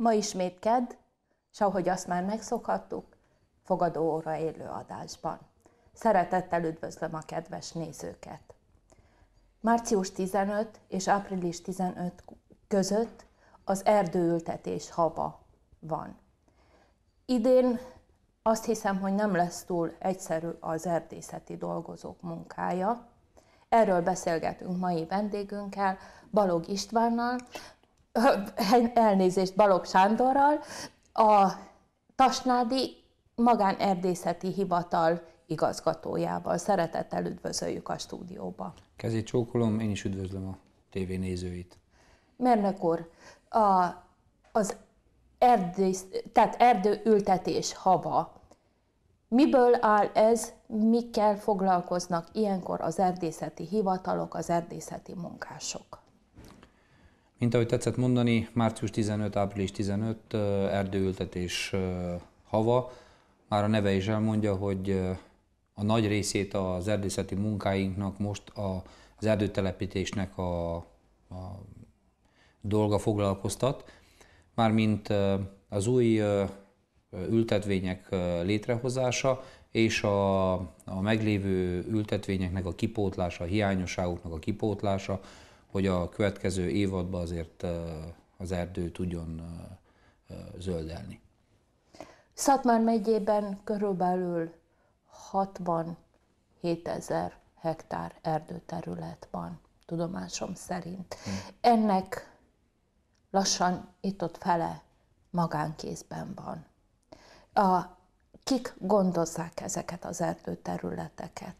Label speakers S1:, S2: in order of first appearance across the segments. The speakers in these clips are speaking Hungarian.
S1: Ma ismét kedd, és ahogy azt már megszokhattuk, fogadó óra élő adásban. Szeretettel üdvözlöm a kedves nézőket! Március 15 és április 15 között az erdőültetés haba van. Idén azt hiszem, hogy nem lesz túl egyszerű az erdészeti dolgozók munkája. Erről beszélgetünk mai vendégünkkel, Balog Istvánnal, elnézést Balog Sándorral, a Tasnádi Magánerdészeti Hivatal igazgatójával. Szeretettel üdvözöljük a stúdióba.
S2: Kezét csókolom, én is üdvözlöm a tévénézőit.
S1: Mérnök úr, a, az erdész, tehát erdőültetés hava. Miből áll ez, mikkel foglalkoznak ilyenkor az erdészeti hivatalok, az erdészeti munkások?
S2: Mint ahogy tetszett mondani, március 15, április 15 erdőültetés hava. Már a neve is elmondja, hogy a nagy részét az erdészeti munkáinknak most a, az erdőtelepítésnek a, a dolga foglalkoztat, mármint az új ültetvények létrehozása és a, a meglévő ültetvényeknek a kipótlása, a hiányosságoknak a kipótlása, hogy a következő évadban azért az erdő tudjon zöldelni.
S1: Szatmár megyében körülbelül 67 ezer hektár erdőterület van, tudomásom szerint. Hm. Ennek lassan itt-ott fele magánkézben van. A, kik gondozzák ezeket az erdőterületeket?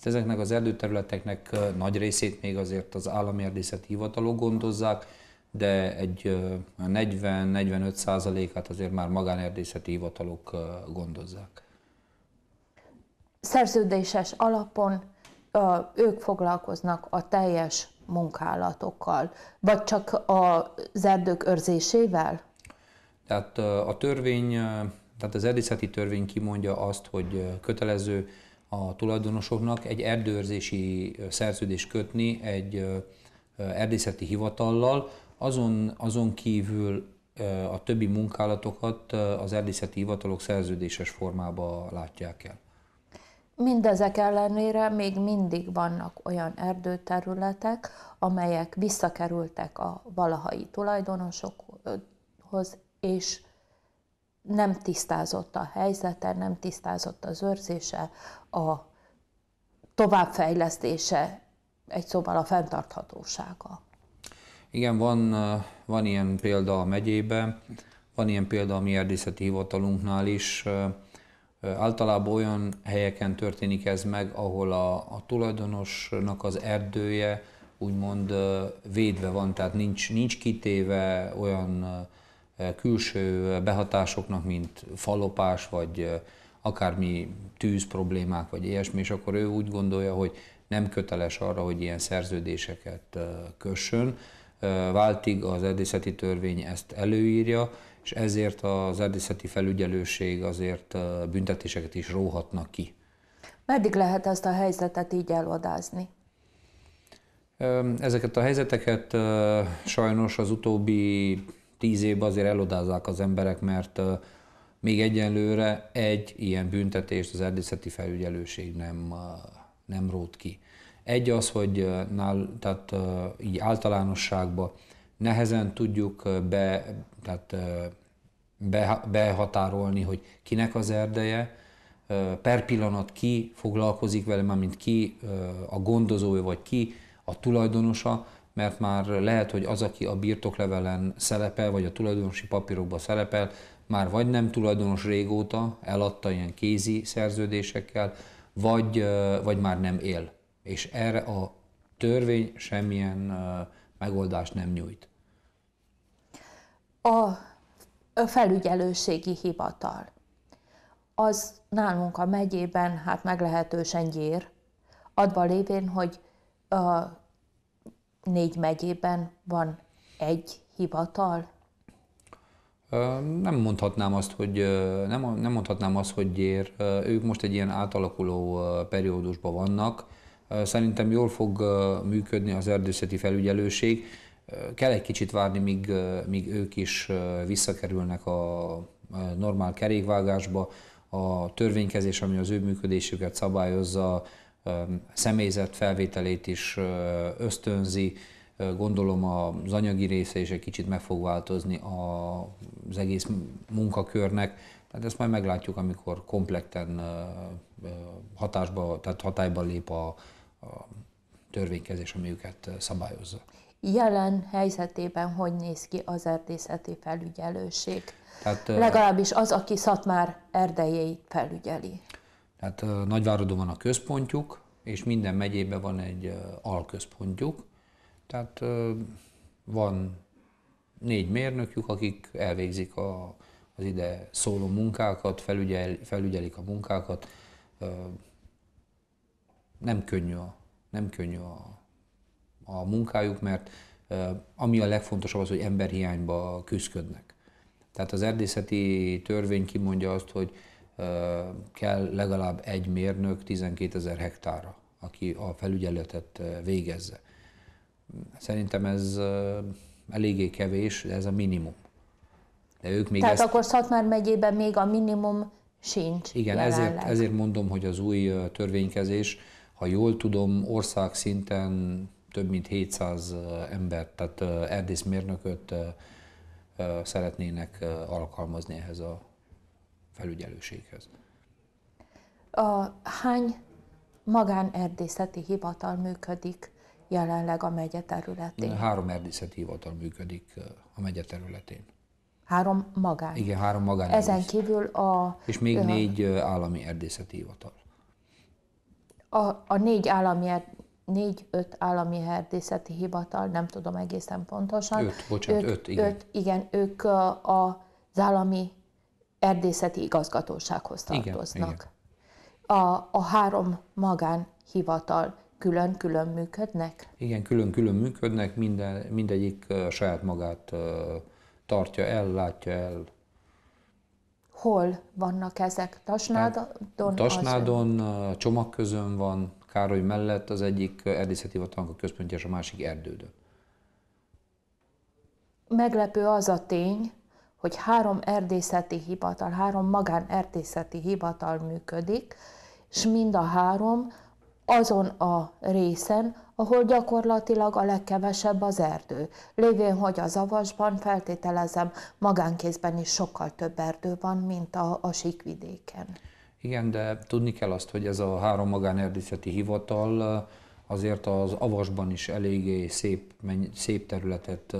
S2: Tehát ezeknek az erdőterületeknek nagy részét még azért az állami erdészeti hivatalok gondozzák, de egy 40-45 százalékát azért már magánerdészeti hivatalok gondozzák.
S1: Szerződéses alapon ők foglalkoznak a teljes munkálatokkal, vagy csak az erdők őrzésével?
S2: Tehát a törvény, tehát az erdészeti törvény kimondja azt, hogy kötelező a tulajdonosoknak egy erdőrzési szerződést kötni egy erdészeti hivatallal, azon, azon kívül a többi munkálatokat az erdészeti hivatalok szerződéses formába látják el.
S1: Mindezek ellenére még mindig vannak olyan erdőterületek, amelyek visszakerültek a valahai tulajdonosokhoz, és nem tisztázott a helyzete, nem tisztázott az őrzése, a továbbfejlesztése, egy szóval a fenntarthatósága.
S2: Igen, van, van ilyen példa a megyébe, van ilyen példa a mi erdészeti hivatalunknál is. Általában olyan helyeken történik ez meg, ahol a, a tulajdonosnak az erdője úgymond védve van, tehát nincs, nincs kitéve olyan külső behatásoknak, mint falopás, vagy akármi tűz problémák, vagy ilyesmi, és akkor ő úgy gondolja, hogy nem köteles arra, hogy ilyen szerződéseket kössön. Váltig az erdészeti törvény ezt előírja, és ezért az erdészeti felügyelőség azért büntetéseket is róhatnak ki.
S1: Meddig lehet ezt a helyzetet így elodázni?
S2: Ezeket a helyzeteket sajnos az utóbbi tíz évben azért elodázzák az emberek, mert még egyenlőre egy ilyen büntetést az erdészeti felügyelőség nem, nem rót ki. Egy az, hogy nál, tehát, így általánosságban nehezen tudjuk be, tehát, behatárolni, hogy kinek az erdeje, per pillanat ki foglalkozik vele, mármint ki a gondozója, vagy ki a tulajdonosa, mert már lehet, hogy az, aki a birtoklevelen szerepel, vagy a tulajdonosi papírokban szerepel, már vagy nem tulajdonos régóta, eladta ilyen kézi szerződésekkel, vagy, vagy már nem él. És erre a törvény semmilyen megoldást nem nyújt.
S1: A felügyelőségi hivatal, az nálunk a megyében hát meglehetősen gyér, adva lévén, hogy a négy megyében van egy hivatal?
S2: Nem mondhatnám azt, hogy, nem, nem mondhatnám azt, hogy ér. Ők most egy ilyen átalakuló periódusban vannak. Szerintem jól fog működni az erdőszeti felügyelőség. Kell egy kicsit várni, míg, míg ők is visszakerülnek a normál kerékvágásba. A törvénykezés, ami az ő működésüket szabályozza, személyzet felvételét is ösztönzi, gondolom az anyagi része is egy kicsit meg fog változni az egész munkakörnek, tehát ezt majd meglátjuk, amikor kompletten hatásba, tehát hatályba lép a, a törvénykezés, ami őket szabályozza.
S1: Jelen helyzetében hogy néz ki az erdészeti felügyelőség?
S2: Tehát, Legalábbis
S1: az, aki Szatmár erdejeit felügyeli.
S2: Tehát Nagyváradon van a központjuk, és minden megyében van egy alközpontjuk. Tehát van négy mérnökjük, akik elvégzik a, az ide szóló munkákat, felügyel, felügyelik a munkákat. Nem könnyű a, nem könnyű a, a munkájuk, mert ami a legfontosabb az, hogy emberhiányba küzdködnek. Tehát az erdészeti törvény kimondja azt, hogy kell legalább egy mérnök 12 ezer hektára, aki a felügyeletet végezze. Szerintem ez eléggé kevés, de ez a minimum. De ők még Tehát ezt...
S1: akkor Szatmár megyében még a minimum sincs. Igen, ezért, ezért
S2: mondom, hogy az új törvénykezés, ha jól tudom, ország szinten több mint 700 embert, tehát erdészmérnököt szeretnének alkalmazni ehhez a felügyelőséghez.
S1: A hány magánerdészeti hivatal működik jelenleg a megye területén?
S2: Három erdészeti hivatal működik a megye területén.
S1: Három magán? Igen,
S2: három magán. Ezen
S1: kívül a... És még a, négy
S2: állami erdészeti hivatal.
S1: A, a négy állami er, négy-öt állami erdészeti hivatal, nem tudom egészen pontosan. Öt, bocsánat, öt, öt igen. Öt, igen, ők a, az állami erdészeti igazgatósághoz tartoznak. Igen, igen. A, a három magánhivatal külön-külön működnek?
S2: Igen, külön-külön működnek, minden, mindegyik saját magát tartja el, látja el.
S1: Hol vannak ezek? Tasnádon? Hát, Tasnádon,
S2: csomagközön van, Károly mellett az egyik erdészeti hivatalnak a központja, és a másik erdődön.
S1: Meglepő az a tény, hogy három erdészeti hivatal, három erdészeti hivatal működik, és mind a három azon a részen, ahol gyakorlatilag a legkevesebb az erdő. Lévén, hogy a zavasban feltételezem, magánkézben is sokkal több erdő van, mint a, a síkvidéken.
S2: Igen, de tudni kell azt, hogy ez a három magánerdészeti hivatal azért az avasban is eléggé szép, menny, szép területet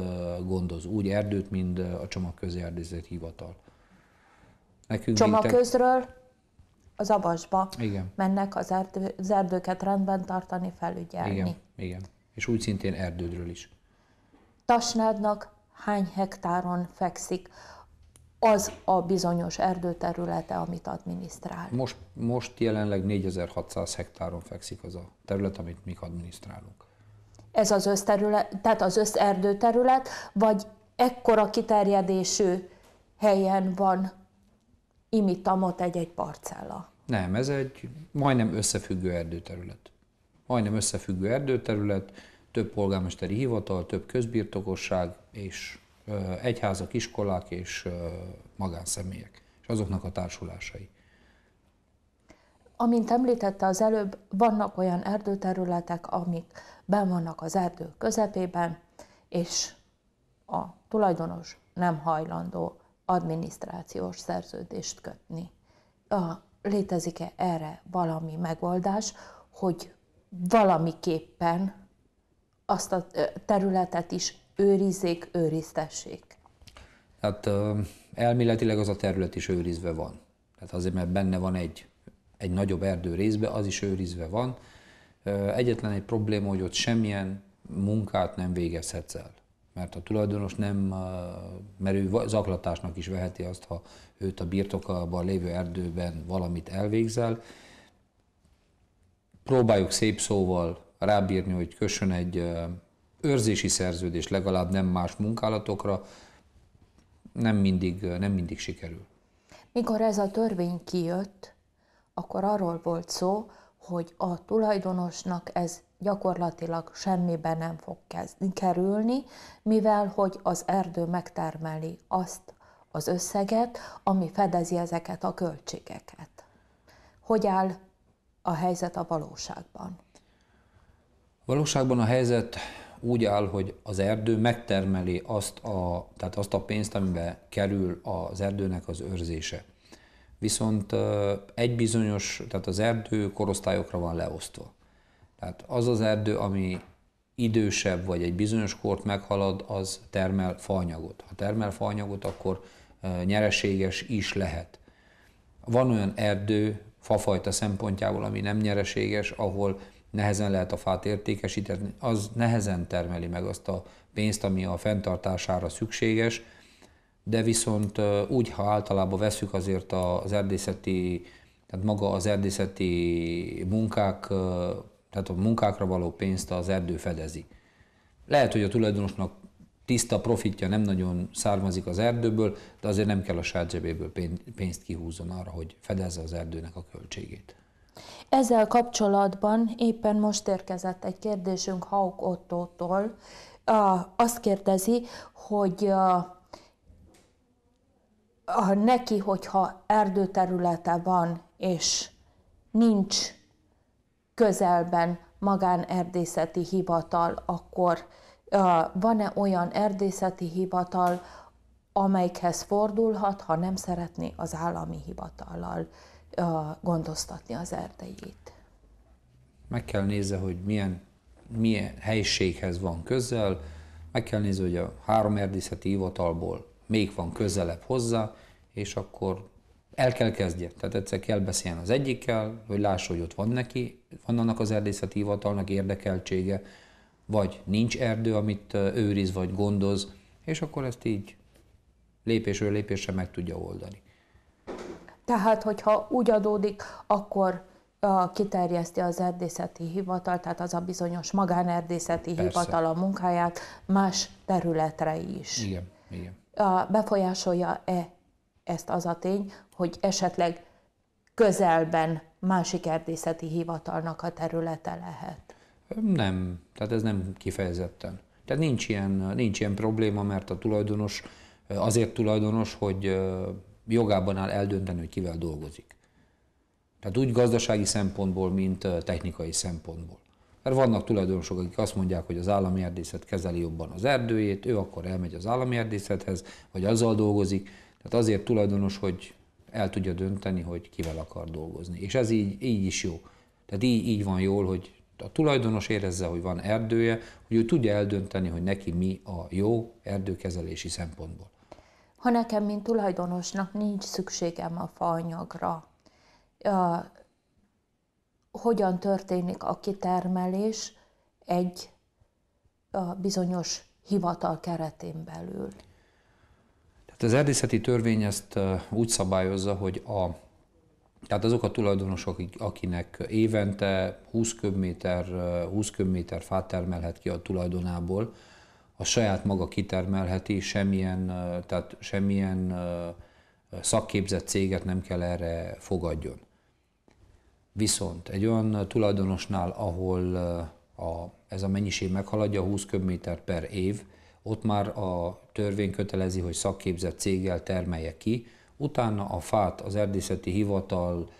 S2: gondoz, úgy erdőt, mint a csomagközerdészet hivatal. Nekünk Csomagközről
S1: mintek... az avasba igen. mennek az, erdő, az erdőket rendben tartani, felügyelni. Igen,
S2: igen. És úgy szintén erdődről is.
S1: Tasnádnak hány hektáron fekszik az a bizonyos erdőterülete, amit adminisztrál.
S2: Most, most jelenleg 4600 hektáron fekszik az a terület, amit mi adminisztrálunk.
S1: Ez az összterület, tehát az összerdőterület, vagy ekkora kiterjedésű helyen van imitamot egy-egy parcella?
S2: Nem, ez egy majdnem összefüggő erdőterület. Majdnem összefüggő erdőterület, több polgármesteri hivatal, több közbirtokosság és egyházak, iskolák és magánszemélyek, és azoknak a társulásai.
S1: Amint említette az előbb, vannak olyan erdőterületek, amik ben vannak az erdő közepében, és a tulajdonos nem hajlandó adminisztrációs szerződést kötni. A, létezik-e erre valami megoldás, hogy valamiképpen azt a területet is őrizzék, őriztessék?
S2: Hát elméletileg az a terület is őrizve van. Tehát azért, mert benne van egy, egy nagyobb erdő részbe, az is őrizve van. Egyetlen egy probléma, hogy ott semmilyen munkát nem végezhetsz el. Mert a tulajdonos nem, mert ő zaklatásnak is veheti azt, ha őt a birtokában lévő erdőben valamit elvégzel. Próbáljuk szép szóval rábírni, hogy kössön egy őrzési szerződés legalább nem más munkálatokra nem mindig, nem mindig sikerül.
S1: Mikor ez a törvény kijött, akkor arról volt szó, hogy a tulajdonosnak ez gyakorlatilag semmiben nem fog kerülni, mivel hogy az erdő megtermeli azt az összeget, ami fedezi ezeket a költségeket. Hogy áll a helyzet a valóságban?
S2: Valóságban a helyzet úgy áll, hogy az erdő megtermeli azt a, tehát azt a pénzt, amiben kerül az erdőnek az őrzése. Viszont egy bizonyos, tehát az erdő korosztályokra van leosztva. Tehát az az erdő, ami idősebb vagy egy bizonyos kort meghalad, az termel faanyagot. Ha termel faanyagot, akkor nyereséges is lehet. Van olyan erdő, fafajta szempontjából, ami nem nyereséges, ahol nehezen lehet a fát értékesíteni, az nehezen termeli meg azt a pénzt, ami a fenntartására szükséges, de viszont úgy, ha általában veszük azért az erdészeti, tehát maga az erdészeti munkák, tehát a munkákra való pénzt az erdő fedezi. Lehet, hogy a tulajdonosnak tiszta profitja nem nagyon származik az erdőből, de azért nem kell a saját zsebéből pénzt kihúzzon arra, hogy fedezze az erdőnek a költségét.
S1: Ezzel kapcsolatban éppen most érkezett egy kérdésünk Hauk Ottótól. Azt kérdezi, hogy neki, hogyha erdőterülete van, és nincs közelben magánerdészeti hivatal, akkor van-e olyan erdészeti hivatal, amelyikhez fordulhat, ha nem szeretné az állami hivatallal gondoztatni az erdejét.
S2: Meg kell nézze, hogy milyen, milyen helységhez van közel, meg kell nézni, hogy a három erdészeti hivatalból még van közelebb hozzá, és akkor el kell kezdje. Tehát egyszer kell beszélni az egyikkel, hogy lássa, hogy ott van neki, van annak az erdészeti hivatalnak érdekeltsége, vagy nincs erdő, amit őriz vagy gondoz, és akkor ezt így lépésről lépésre meg tudja oldani.
S1: Tehát, hogyha úgy adódik, akkor a, kiterjeszti az erdészeti hivatal, tehát az a bizonyos magánerdészeti Persze. hivatal a munkáját más területre is.
S2: Igen, igen.
S1: A, befolyásolja-e ezt az a tény, hogy esetleg közelben másik erdészeti hivatalnak a területe lehet?
S2: Nem, tehát ez nem kifejezetten. Tehát nincs ilyen, nincs ilyen probléma, mert a tulajdonos azért tulajdonos, hogy jogában áll eldönteni, hogy kivel dolgozik. Tehát úgy gazdasági szempontból, mint technikai szempontból. Mert vannak tulajdonosok, akik azt mondják, hogy az állami erdészet kezeli jobban az erdőjét, ő akkor elmegy az állami erdészethez, vagy azzal dolgozik. Tehát azért tulajdonos, hogy el tudja dönteni, hogy kivel akar dolgozni. És ez így, így is jó. Tehát így, így van jól, hogy a tulajdonos érezze, hogy van erdője, hogy ő tudja eldönteni, hogy neki mi a jó erdőkezelési szempontból
S1: ha nekem, mint tulajdonosnak nincs szükségem a faanyagra, hogyan történik a kitermelés egy bizonyos hivatal keretén belül.
S2: Tehát az erdészeti törvény ezt úgy szabályozza, hogy a, tehát azok a tulajdonosok, akinek évente 20 köbméter, 20 köbméter fát termelhet ki a tulajdonából, a saját maga kitermelheti, semmilyen, tehát semmilyen szakképzett céget nem kell erre fogadjon. Viszont egy olyan tulajdonosnál, ahol a, ez a mennyiség meghaladja 20 köbméter per év, ott már a törvény kötelezi, hogy szakképzett céggel termelje ki, utána a fát az erdészeti hivatal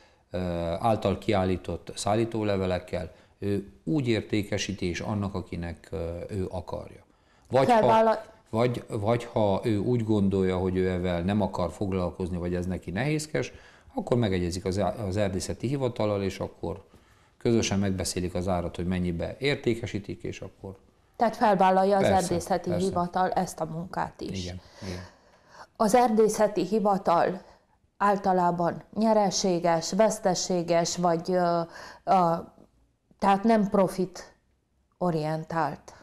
S2: által kiállított szállítólevelekkel ő úgy értékesíti, és annak, akinek ő akarja. Vagy ha, vagy, vagy ha ő úgy gondolja, hogy ő evel nem akar foglalkozni, vagy ez neki nehézkes, akkor megegyezik az, az erdészeti hivatalal, és akkor közösen megbeszélik az árat, hogy mennyibe értékesítik, és akkor...
S1: Tehát felvállalja persze, az erdészeti persze. hivatal ezt a munkát is. Igen, igen. Az erdészeti hivatal általában nyereséges, veszteséges, vagy uh, uh, tehát nem profit orientált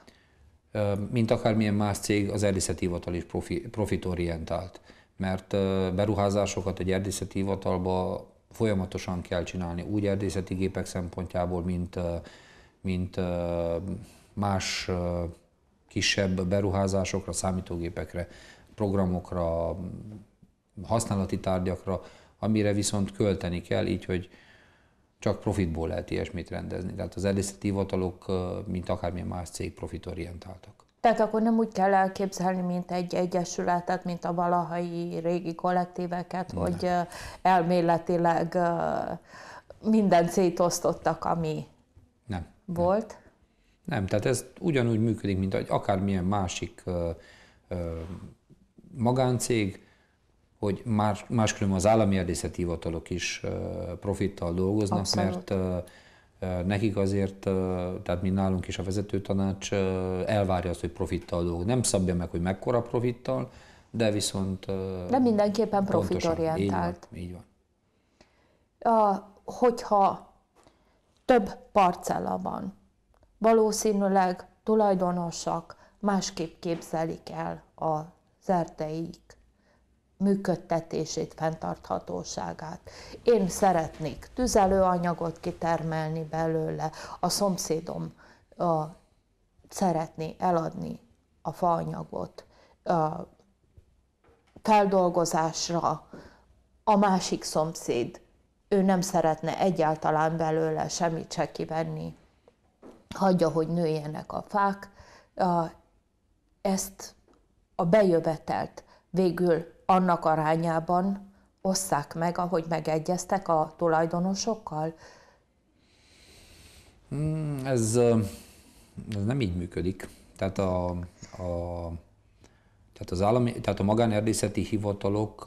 S2: mint akármilyen más cég, az erdészeti hivatal is profi, profitorientált. Mert beruházásokat egy erdészeti hivatalba folyamatosan kell csinálni, úgy erdészeti gépek szempontjából, mint, mint más kisebb beruházásokra, számítógépekre, programokra, használati tárgyakra, amire viszont költeni kell, így hogy csak profitból lehet ilyesmit rendezni. Tehát az erészeti hivatalok, mint akármilyen más cég, profitorientáltak.
S1: Tehát akkor nem úgy kell elképzelni, mint egy egyesületet, mint a valahai régi kollektíveket, nem. hogy elméletileg minden célt osztottak, ami nem. volt? Nem.
S2: nem, tehát ez ugyanúgy működik, mint egy akármilyen másik magáncég, hogy más, máskülönben az állami erdészeti hivatalok is profittal dolgoznak, Abszolút. mert nekik azért, tehát mi nálunk is a vezetőtanács elvárja azt, hogy profittal dolgoznak. Nem szabja meg, hogy mekkora profittal, de viszont... De
S1: mindenképpen profitorientált. Így van. Így van. A, hogyha több parcella van, valószínűleg tulajdonosak másképp képzelik el az erdei működtetését, fenntarthatóságát. Én szeretnék tüzelőanyagot kitermelni belőle, a szomszédom a, szeretné eladni a faanyagot a, feldolgozásra, a másik szomszéd, ő nem szeretne egyáltalán belőle semmit se kivenni, hagyja, hogy nőjenek a fák, a, ezt a bejövetelt végül annak arányában osszák meg, ahogy megegyeztek a tulajdonosokkal?
S2: Hmm, ez, ez nem így működik. Tehát a, a tehát, az állami, tehát a magánerdészeti hivatalok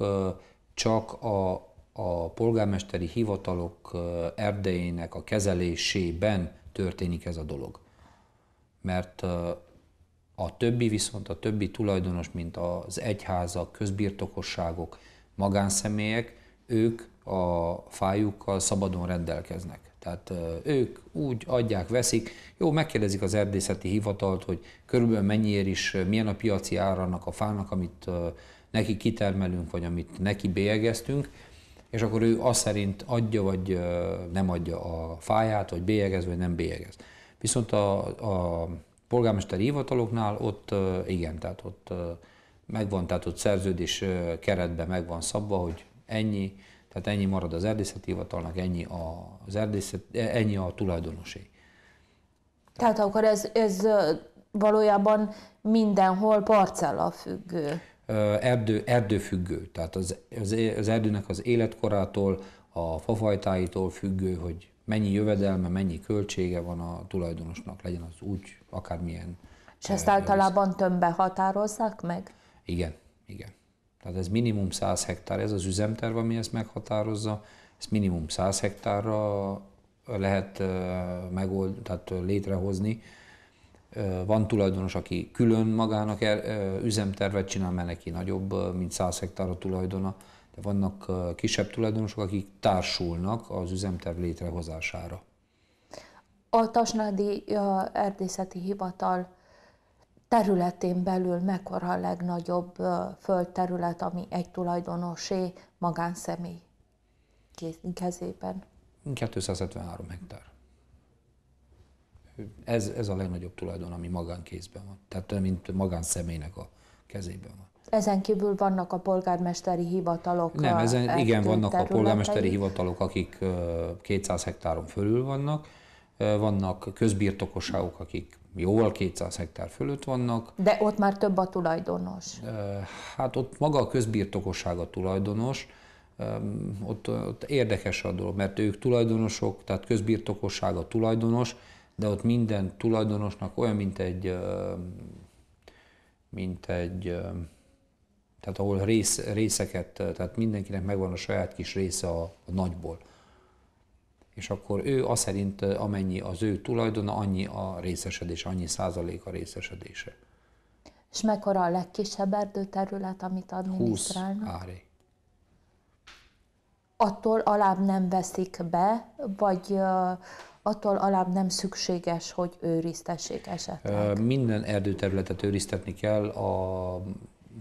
S2: csak a, a polgármesteri hivatalok erdejének a kezelésében történik ez a dolog. Mert a többi viszont a többi tulajdonos, mint az egyházak, közbirtokosságok, magánszemélyek, ők a fájukkal szabadon rendelkeznek. Tehát ők úgy adják, veszik. Jó, megkérdezik az erdészeti hivatalt, hogy körülbelül mennyiért is, milyen a piaci árának a fának, amit neki kitermelünk, vagy amit neki bélyegeztünk, és akkor ő azt szerint adja, vagy nem adja a fáját, vagy bélyegez, vagy nem bélyegez. Viszont a, a polgármesteri hivataloknál ott igen, tehát ott megvan, tehát ott szerződés keretben megvan szabva, hogy ennyi, tehát ennyi marad az erdészeti hivatalnak, ennyi, az erdészet, e, ennyi a tulajdonosé.
S1: Tehát akkor ez, ez valójában mindenhol parcella függő.
S2: Erdő, erdőfüggő, tehát az, az, az erdőnek az életkorától, a fafajtáitól függő, hogy mennyi jövedelme, mennyi költsége van a tulajdonosnak, legyen az úgy, akármilyen. És ezt általában
S1: tömbbe határozzák meg?
S2: Igen, igen. Tehát ez minimum 100 hektár, ez az üzemterv, ami ezt meghatározza, Ez minimum 100 hektárra lehet megold, tehát létrehozni. Van tulajdonos, aki külön magának üzemtervet csinál, mert neki nagyobb, mint 100 hektár a tulajdona vannak kisebb tulajdonosok, akik társulnak az üzemterv létrehozására.
S1: A Tasnádi Erdészeti Hivatal területén belül mekkora a legnagyobb földterület, ami egy tulajdonosé magánszemély kezében?
S2: 273 hektár. Ez, ez a legnagyobb tulajdon, ami magánkézben van. Tehát mint magánszemélynek a kezében van.
S1: Ezen kívül vannak a polgármesteri hivatalok. Nem, ezen, igen, vannak területei. a polgármesteri
S2: hivatalok, akik 200 hektáron fölül vannak, vannak közbirtokosságok, akik jóval 200 hektár fölött vannak.
S1: De ott már több a tulajdonos.
S2: Hát ott maga a közbirtokosság a tulajdonos, ott, ott érdekes a dolog, mert ők tulajdonosok, tehát közbirtokosság a tulajdonos, de ott minden tulajdonosnak olyan, mint egy mint egy tehát ahol rész, részeket, tehát mindenkinek megvan a saját kis része a, a nagyból. És akkor ő azt szerint, amennyi az ő tulajdona, annyi a részesedés, annyi százalék a részesedése.
S1: És mekkora a legkisebb erdőterület, amit adminisztrálnak? 20 áré. Attól alább nem veszik be, vagy attól alább nem szükséges, hogy őriztessék esetleg?
S2: Minden erdőterületet őriztetni kell, a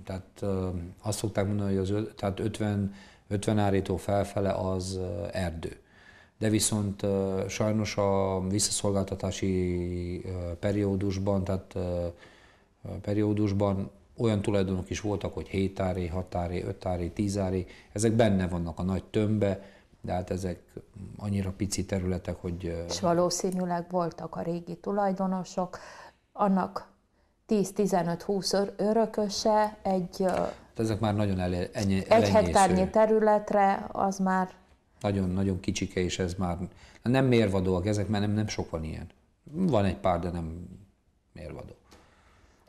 S2: tehát azt szokták mondani, hogy az, tehát 50, 50 árító felfele az erdő. De viszont sajnos a visszaszolgáltatási periódusban, tehát periódusban olyan tulajdonok is voltak, hogy 7 áré, 6 áré, 5 áré, 10 áré, ezek benne vannak a nagy tömbbe, de hát ezek annyira pici területek, hogy... És
S1: valószínűleg voltak a régi tulajdonosok, annak 10-15-20 örököse egy... Tehát
S2: ezek már nagyon elé- ennyi, Egy elenyésző. hektárnyi
S1: területre az már...
S2: Nagyon, nagyon kicsike, és ez már nem mérvadóak ezek, mert nem, nem sok van ilyen. Van egy pár, de nem mérvadó.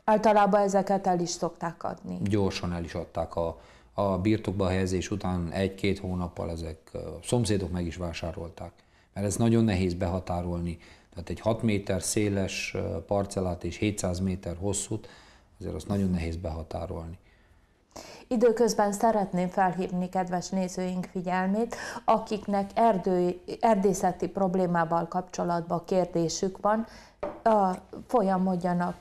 S1: Általában ezeket el is szokták adni.
S2: Gyorsan el is adták a, a birtokba helyezés után egy-két hónappal ezek a szomszédok meg is vásárolták. Mert ez nagyon nehéz behatárolni tehát egy 6 méter széles parcellát és 700 méter hosszút, azért azt nagyon nehéz behatárolni.
S1: Időközben szeretném felhívni kedves nézőink figyelmét, akiknek erdő, erdészeti problémával kapcsolatban kérdésük van, folyamodjanak,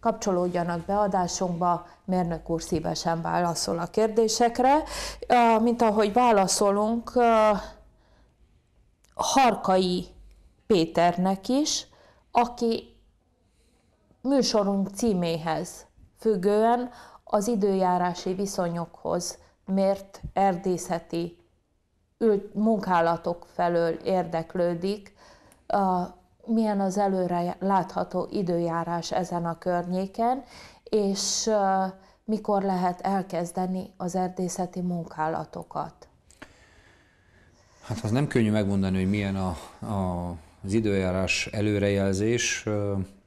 S1: kapcsolódjanak beadásunkba, mérnök úr szívesen válaszol a kérdésekre. Mint ahogy válaszolunk, Harkai Péternek is, aki műsorunk címéhez függően az időjárási viszonyokhoz mért erdészeti munkálatok felől érdeklődik, milyen az előre látható időjárás ezen a környéken, és mikor lehet elkezdeni az erdészeti munkálatokat.
S2: Hát az nem könnyű megmondani, hogy milyen a, a az időjárás előrejelzés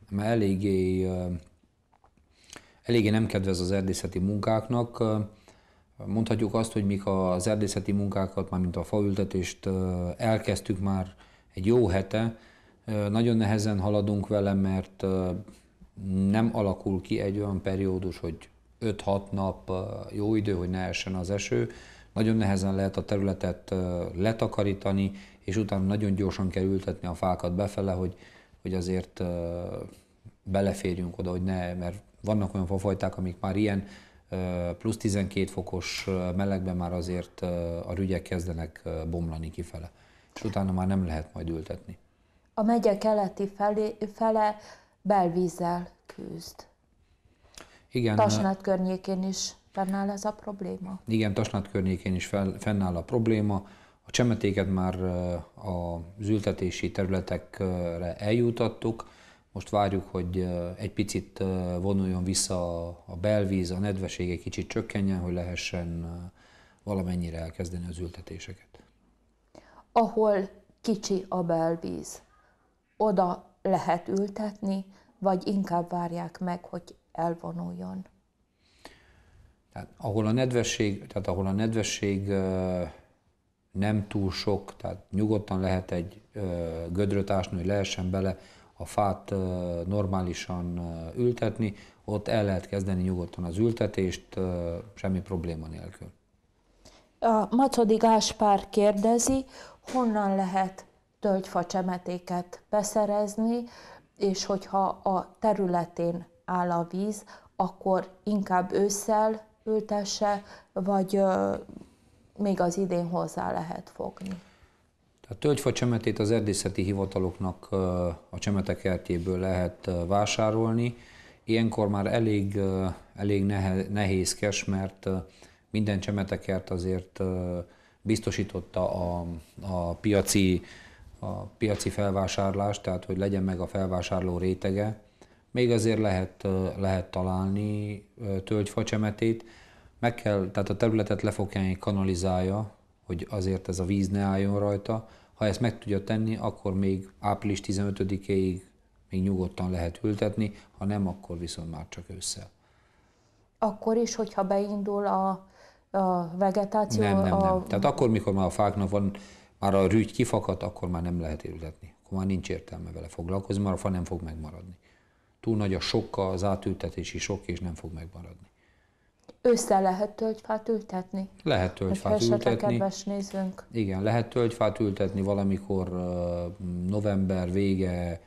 S2: mert eléggé, eléggé nem kedvez az erdészeti munkáknak. Mondhatjuk azt, hogy mik az erdészeti munkákat, már mint a faültetést elkezdtük már egy jó hete. Nagyon nehezen haladunk vele, mert nem alakul ki egy olyan periódus, hogy 5-6 nap jó idő, hogy ne essen az eső. Nagyon nehezen lehet a területet letakarítani, és utána nagyon gyorsan kell ültetni a fákat befele, hogy, hogy azért beleférjünk oda, hogy ne, mert vannak olyan fafajták, amik már ilyen plusz 12 fokos melegben már azért a rügyek kezdenek bomlani kifele, és utána már nem lehet majd ültetni.
S1: A megye keleti felé, fele belvízzel küzd.
S2: Igen. Tasnát
S1: környékén is fennáll ez a probléma?
S2: Igen, Tasnát környékén is fel, fennáll a probléma. A csemetéket már az ültetési területekre eljutattuk, most várjuk, hogy egy picit vonuljon vissza a belvíz, a nedvesség egy kicsit csökkenjen, hogy lehessen valamennyire elkezdeni az ültetéseket.
S1: Ahol kicsi a belvíz, oda lehet ültetni, vagy inkább várják meg, hogy elvonuljon?
S2: Tehát ahol a nedvesség, tehát ahol a nedvesség nem túl sok, tehát nyugodtan lehet egy gödröt ásni, hogy lehessen bele a fát normálisan ültetni, ott el lehet kezdeni nyugodtan az ültetést, semmi probléma nélkül.
S1: A Macodi Gáspár kérdezi, honnan lehet tölgyfa csemetéket beszerezni, és hogyha a területén áll a víz, akkor inkább ősszel ültesse, vagy még az idén hozzá lehet fogni.
S2: A tölgyfa csemetét az erdészeti hivataloknak a csemetekertjéből lehet vásárolni. Ilyenkor már elég, elég nehézkes, mert minden csemetekert azért biztosította a, a, piaci, a piaci felvásárlást, tehát hogy legyen meg a felvásárló rétege. Még azért lehet, lehet találni tölgyfa csemetét, meg kell, tehát a területet lefokjáig kanalizálja, hogy azért ez a víz ne álljon rajta. Ha ezt meg tudja tenni, akkor még április 15-ig még nyugodtan lehet ültetni, ha nem, akkor viszont már csak össze.
S1: Akkor is, hogyha beindul a, a vegetáció? Nem, nem, a... nem. Tehát akkor,
S2: mikor már a fáknak van, már a rügy kifakadt, akkor már nem lehet ültetni. Akkor már nincs értelme vele foglalkozni, mert a fa nem fog megmaradni. Túl nagy a sokka, az átültetési sok, és nem fog megmaradni.
S1: Ősszel lehet tölgyfát ültetni?
S2: Lehet tölgyfát ültetni. kedves
S1: nézőnk.
S2: Igen, lehet tölgyfát ültetni valamikor november vége,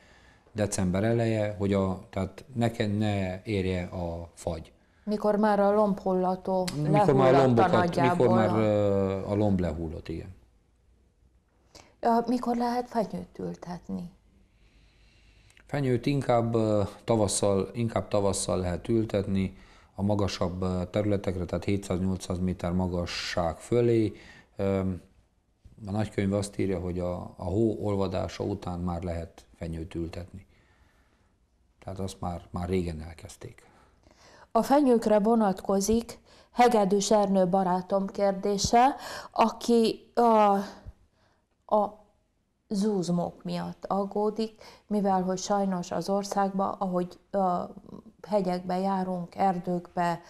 S2: december eleje, hogy a, tehát ne, ne érje a fagy.
S1: Mikor már a hullató mikor már a lombokat, nagyjából. Mikor már
S2: a lomb lehullott, igen.
S1: Mikor lehet fenyőt ültetni?
S2: Fenyőt inkább tavasszal, inkább tavasszal lehet ültetni, a magasabb területekre, tehát 700-800 méter magasság fölé. A nagykönyv azt írja, hogy a, a hó olvadása után már lehet fenyőt ültetni. Tehát azt már, már régen elkezdték.
S1: A fenyőkre vonatkozik Hegedűs Ernő barátom kérdése, aki a, a zúzmók miatt aggódik, mivel hogy sajnos az országban, ahogy a, hegyekbe járunk, erdőkbe,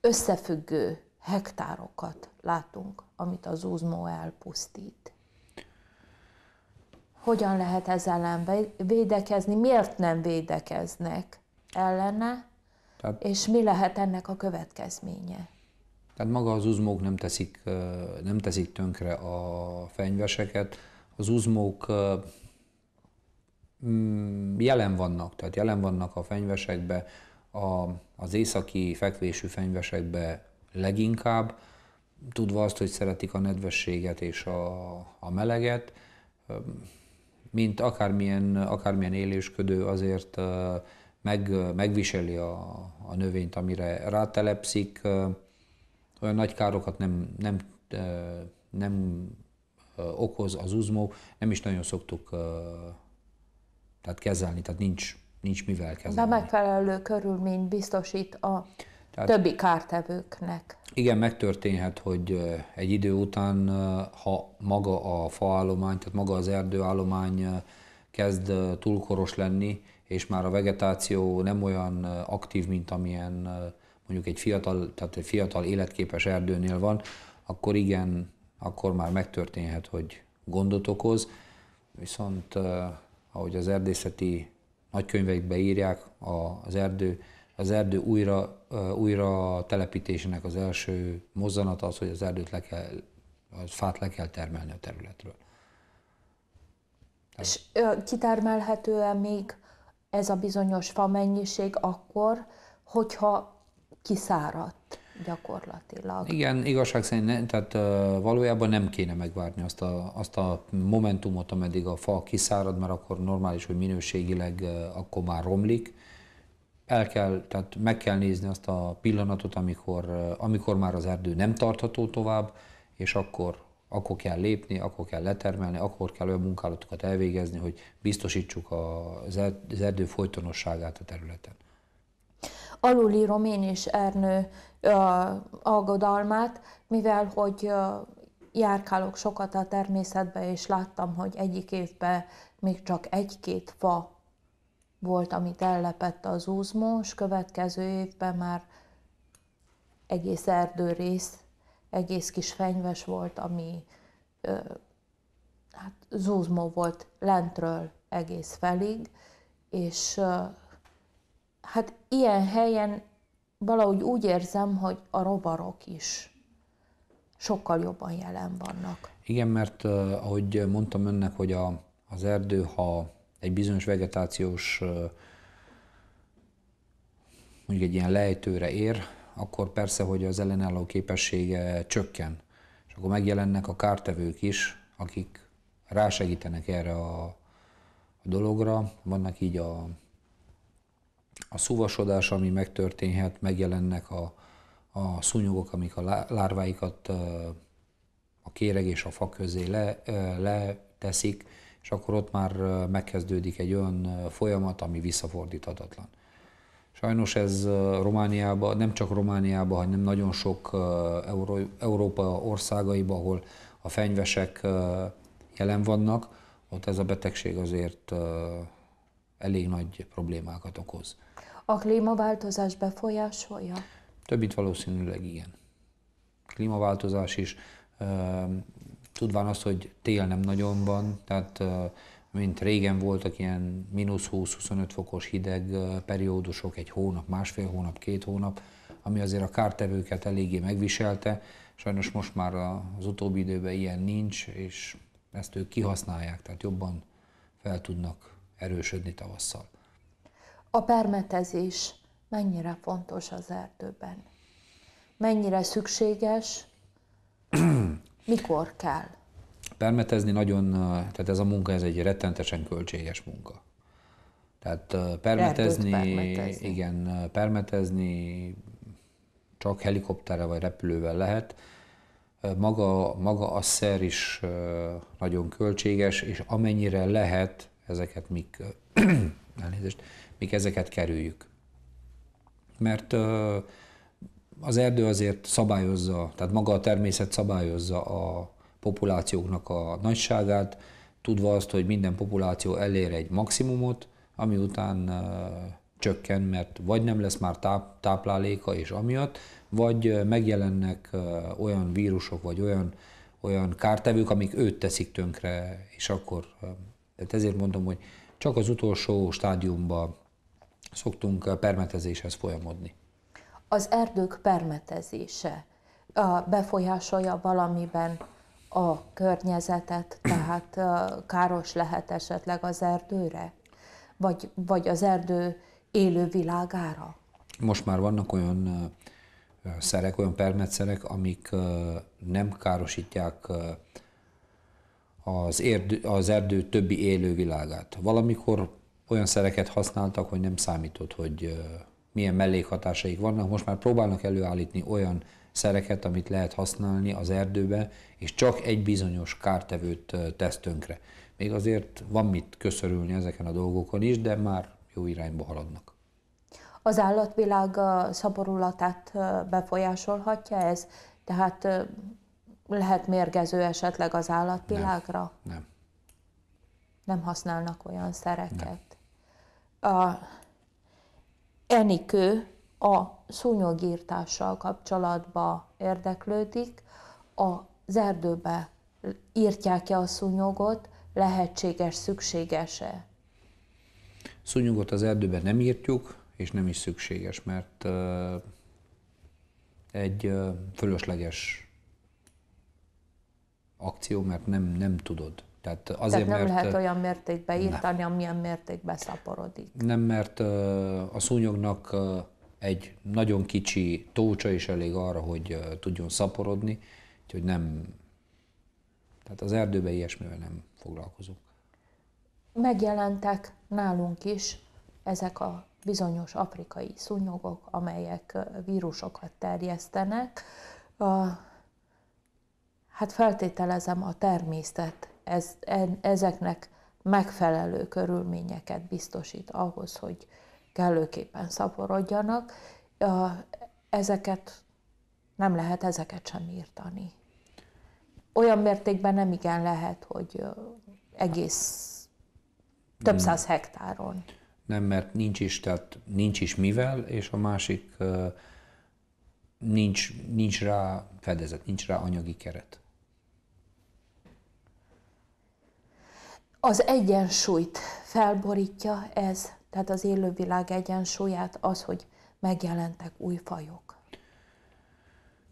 S1: összefüggő hektárokat látunk, amit az úzmó elpusztít. Hogyan lehet ez ellen védekezni? Miért nem védekeznek ellene? Tehát, és mi lehet ennek a következménye?
S2: Tehát maga az uzmók nem teszik, nem teszik tönkre a fenyveseket. Az uzmók Mm, jelen vannak, tehát jelen vannak a fenyvesekbe, a, az északi fekvésű fenyvesekbe leginkább, tudva azt, hogy szeretik a nedvességet és a, a meleget, mint akármilyen, akármilyen élősködő azért meg, megviseli a, a növényt, amire rátelepszik, olyan nagy károkat nem, nem, nem okoz az uzmó, nem is nagyon szoktuk tehát kezelni, tehát nincs, nincs mivel kezelni.
S1: De megfelelő körülmény biztosít a tehát, többi kártevőknek.
S2: Igen, megtörténhet, hogy egy idő után, ha maga a faállomány, tehát maga az erdőállomány kezd túlkoros lenni, és már a vegetáció nem olyan aktív, mint amilyen mondjuk egy fiatal, tehát egy fiatal életképes erdőnél van, akkor igen, akkor már megtörténhet, hogy gondot okoz, viszont ahogy az erdészeti nagykönyveikbe írják, az erdő, az erdő újra, újra telepítésének az első mozzanata az, hogy az erdőt le kell, a fát le kell termelni a területről. És
S1: kitermelhető-e még ez a bizonyos fa mennyiség akkor, hogyha kiszárad? gyakorlatilag.
S2: Igen, igazság szerint ne, tehát valójában nem kéne megvárni azt a, azt a momentumot, ameddig a fa kiszárad, mert akkor normális, hogy minőségileg akkor már romlik. El kell, tehát meg kell nézni azt a pillanatot, amikor, amikor már az erdő nem tartható tovább, és akkor, akkor kell lépni, akkor kell letermelni, akkor kell olyan munkálatokat elvégezni, hogy biztosítsuk az erdő folytonosságát a területen
S1: alulírom én is Ernő aggodalmát, mivel hogy járkálok sokat a természetbe, és láttam, hogy egyik évben még csak egy-két fa volt, amit ellepett az és következő évben már egész erdő rész, egész kis fenyves volt, ami hát zúzmó volt lentről egész felig, és hát ilyen helyen valahogy úgy érzem, hogy a robarok is sokkal jobban jelen vannak.
S2: Igen, mert ahogy mondtam önnek, hogy a, az erdő, ha egy bizonyos vegetációs mondjuk egy ilyen lejtőre ér, akkor persze, hogy az ellenálló képessége csökken. És akkor megjelennek a kártevők is, akik rásegítenek erre a, a dologra. Vannak így a a szúvasodás, ami megtörténhet, megjelennek a, a szúnyogok, amik a lárváikat a kéreg és a fa közé le, és akkor ott már megkezdődik egy olyan folyamat, ami visszafordíthatatlan. Sajnos ez Romániában, nem csak Romániában, hanem nagyon sok Euró, Európa országaiban, ahol a fenyvesek jelen vannak, ott ez a betegség azért elég nagy problémákat okoz.
S1: A klímaváltozás befolyásolja?
S2: Több mint valószínűleg igen. Klímaváltozás is, tudván azt, hogy tél nem nagyon van, tehát mint régen voltak ilyen mínusz 20-25 fokos hideg periódusok, egy hónap, másfél hónap, két hónap, ami azért a kártevőket eléggé megviselte. Sajnos most már az utóbbi időben ilyen nincs, és ezt ők kihasználják, tehát jobban fel tudnak erősödni tavasszal
S1: a permetezés mennyire fontos az erdőben. Mennyire szükséges, mikor kell.
S2: Permetezni nagyon, tehát ez a munka, ez egy rettentesen költséges munka. Tehát permetezni, permetezni. igen, permetezni csak helikopterrel vagy repülővel lehet. Maga, maga a szer is nagyon költséges, és amennyire lehet, ezeket mik, elnézést, míg ezeket kerüljük. Mert az erdő azért szabályozza, tehát maga a természet szabályozza a populációknak a nagyságát, tudva azt, hogy minden populáció elér egy maximumot, ami után csökken, mert vagy nem lesz már tápláléka és amiatt, vagy megjelennek olyan vírusok, vagy olyan, olyan kártevők, amik őt teszik tönkre, és akkor, tehát ezért mondom, hogy csak az utolsó stádiumban szoktunk permetezéshez
S1: folyamodni. Az erdők permetezése befolyásolja valamiben a környezetet, tehát káros lehet esetleg az erdőre? Vagy, vagy az erdő élő világára?
S2: Most már vannak olyan szerek, olyan permetszerek, amik nem károsítják az, erdő, az erdő többi élővilágát. Valamikor olyan szereket használtak, hogy nem számított, hogy milyen mellékhatásaik vannak. Most már próbálnak előállítni olyan szereket, amit lehet használni az erdőbe, és csak egy bizonyos kártevőt tesz tönkre. Még azért van mit köszörülni ezeken a dolgokon is, de már jó irányba haladnak.
S1: Az állatvilág szaporulatát befolyásolhatja ez? Tehát lehet mérgező esetleg az állatvilágra? Nem. Nem, nem használnak olyan szereket. Nem a Enikő a szúnyogírtással kapcsolatban érdeklődik, az erdőbe írtják-e a szúnyogot, lehetséges, szükséges-e?
S2: Szúnyogot az erdőbe nem írtjuk, és nem is szükséges, mert uh, egy uh, fölösleges akció, mert nem, nem tudod tehát, azért, Tehát nem mert, lehet olyan
S1: mértékben írtani, ne. amilyen mértékben szaporodik.
S2: Nem, mert a szúnyognak egy nagyon kicsi tócsa is elég arra, hogy tudjon szaporodni, úgyhogy nem... Tehát az erdőben ilyesmivel nem foglalkozunk.
S1: Megjelentek nálunk is ezek a bizonyos afrikai szúnyogok, amelyek vírusokat terjesztenek. A, hát feltételezem a természet ez, ezeknek megfelelő körülményeket biztosít ahhoz, hogy kellőképpen szaporodjanak. Ezeket nem lehet ezeket sem írtani. Olyan mértékben nem igen lehet, hogy egész több száz hektáron.
S2: Nem, mert nincs is, tehát nincs is mivel, és a másik nincs, nincs rá fedezet, nincs rá anyagi keret.
S1: az egyensúlyt felborítja ez, tehát az élővilág egyensúlyát, az, hogy megjelentek új fajok.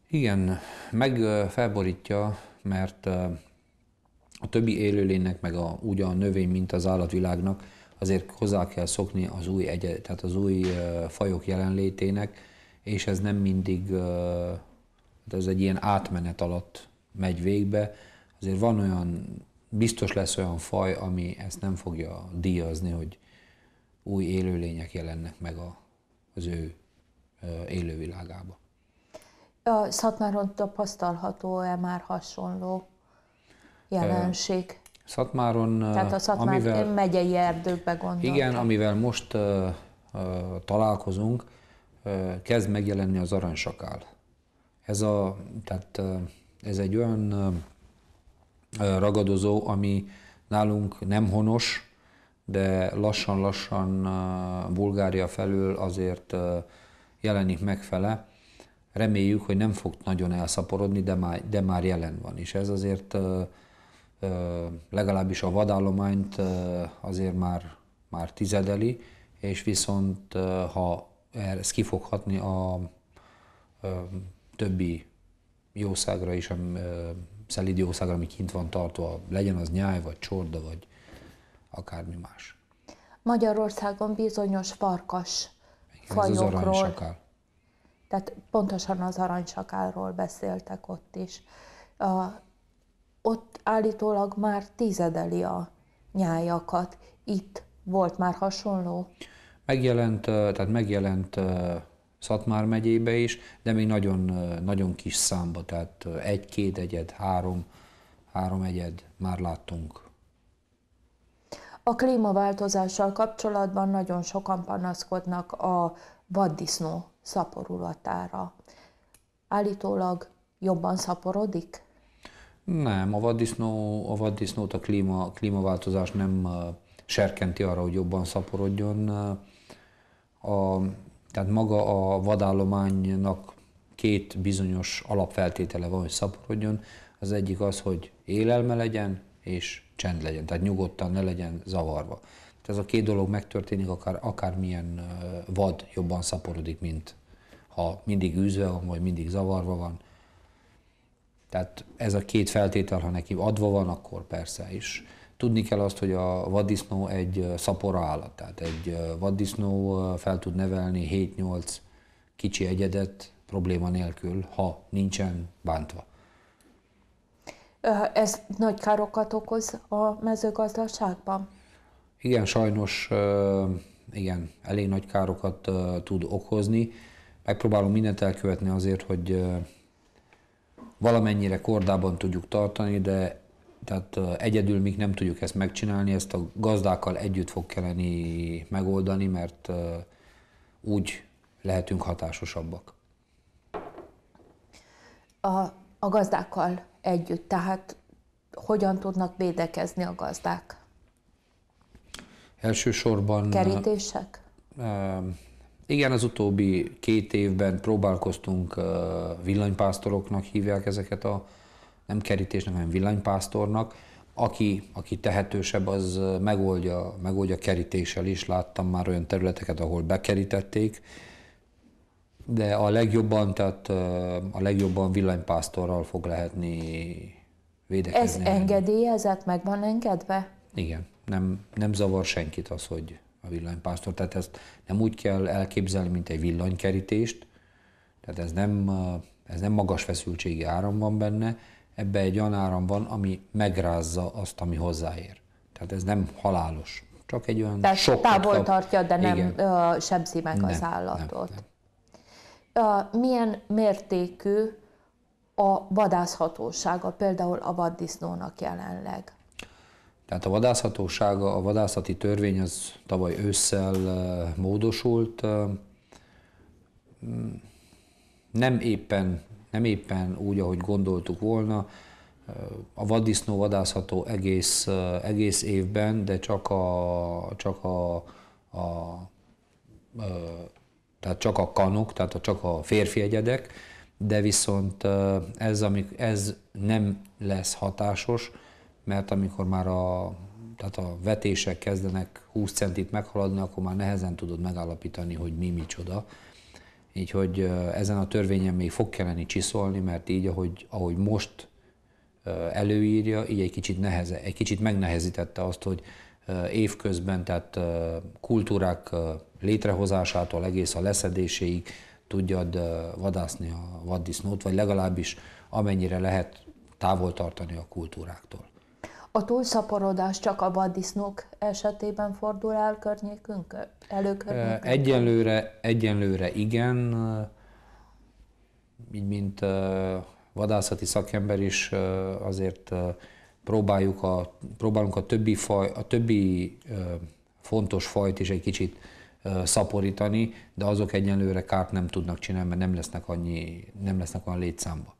S2: Igen, meg felborítja, mert a többi élőlénynek, meg a, úgy a növény, mint az állatvilágnak azért hozzá kell szokni az új, egy, tehát az új fajok jelenlétének, és ez nem mindig, hát ez egy ilyen átmenet alatt megy végbe. Azért van olyan biztos lesz olyan faj, ami ezt nem fogja díjazni, hogy új élőlények jelennek meg a, az ő élővilágába.
S1: A Szatmáron tapasztalható-e már hasonló jelenség?
S2: Szatmáron, Tehát a Szatmár amivel,
S1: megyei erdőkbe gondoltam. Igen,
S2: amivel most uh, uh, találkozunk, uh, kezd megjelenni az aranysakál. Ez, a, tehát, uh, ez egy olyan ragadozó, ami nálunk nem honos, de lassan-lassan Bulgária felül azért jelenik megfele. Reméljük, hogy nem fog nagyon elszaporodni, de már, de már jelen van. És ez azért legalábbis a vadállományt azért már, már tizedeli, és viszont ha ez ki fog hatni a többi jószágra is, szelidi ami kint van tartva, legyen az nyáj, vagy csorda, vagy akármi más.
S1: Magyarországon bizonyos farkas fajokról. tehát pontosan az aranysakálról beszéltek ott is. A, ott állítólag már tizedeli a nyájakat. Itt volt már hasonló?
S2: Megjelent, tehát megjelent Szatmár megyébe is, de még nagyon, nagyon kis számba, tehát egy-két egyed, három, három egyed már láttunk.
S1: A klímaváltozással kapcsolatban nagyon sokan panaszkodnak a vaddisznó szaporulatára. Állítólag jobban szaporodik?
S2: Nem, a vaddisznó, a vaddisznót a klíma, klímaváltozás nem serkenti arra, hogy jobban szaporodjon. A tehát maga a vadállománynak két bizonyos alapfeltétele van, hogy szaporodjon. Az egyik az, hogy élelme legyen, és csend legyen, tehát nyugodtan ne legyen zavarva. Tehát ez a két dolog megtörténik, akár, akármilyen vad jobban szaporodik, mint ha mindig űzve van, vagy mindig zavarva van. Tehát ez a két feltétel, ha neki adva van, akkor persze is. Tudni kell azt, hogy a vaddisznó egy szapora állat, tehát egy vaddisznó fel tud nevelni 7-8 kicsi egyedet probléma nélkül, ha nincsen bántva.
S1: Ez nagy károkat okoz a mezőgazdaságban?
S2: Igen, sajnos igen, elég nagy károkat tud okozni. Megpróbálom mindent elkövetni azért, hogy valamennyire kordában tudjuk tartani, de tehát egyedül még nem tudjuk ezt megcsinálni, ezt a gazdákkal együtt fog kelleni megoldani, mert úgy lehetünk hatásosabbak.
S1: A, a gazdákkal együtt, tehát hogyan tudnak védekezni a gazdák?
S2: Elsősorban...
S1: Kerítések?
S2: Igen, az utóbbi két évben próbálkoztunk villanypásztoroknak hívják ezeket a nem kerítésnek, hanem villanypásztornak, aki, aki tehetősebb, az megoldja, megoldja kerítéssel is. Láttam már olyan területeket, ahol bekerítették, de a legjobban, tehát a legjobban villanypásztorral fog lehetni védekezni. Ez
S1: engedélyezett, meg van engedve?
S2: Igen, nem, nem zavar senkit az, hogy a villanypásztor, tehát ezt nem úgy kell elképzelni, mint egy villanykerítést, tehát ez nem, ez nem magas feszültségi áram van benne, ebbe egy olyan áram van, ami megrázza azt, ami hozzáér. Tehát ez nem halálos, csak egy olyan Tehát sok távol kap. tartja,
S1: de nem Igen. sebzi meg nem, az állatot. Nem, nem. Milyen mértékű a vadászhatósága például a vaddisznónak jelenleg?
S2: Tehát a vadászhatósága, a vadászati törvény az tavaly ősszel módosult. Nem éppen nem éppen úgy, ahogy gondoltuk volna. A vaddisznó vadászható egész, egész évben, de csak a, csak a, a tehát csak a kanok, tehát a csak a férfi egyedek, de viszont ez, amik, ez nem lesz hatásos, mert amikor már a, tehát a vetések kezdenek 20 centit meghaladni, akkor már nehezen tudod megállapítani, hogy mi micsoda. Így, hogy ezen a törvényen még fog kelleni csiszolni, mert így, ahogy, ahogy most előírja, így egy kicsit, neheze, egy kicsit megnehezítette azt, hogy évközben, tehát kultúrák létrehozásától egész a leszedéséig tudjad vadászni a vaddisznót, vagy legalábbis amennyire lehet távol tartani a kultúráktól.
S1: A túlszaporodás csak a vaddisznók esetében fordul el környékünk, előkörnyékünk? Egyenlőre,
S2: egyenlőre igen. Így mint vadászati szakember is azért próbáljuk a, próbálunk a többi, faj, a többi fontos fajt is egy kicsit szaporítani, de azok egyenlőre kárt nem tudnak csinálni, mert nem lesznek, annyi, nem lesznek olyan létszámba.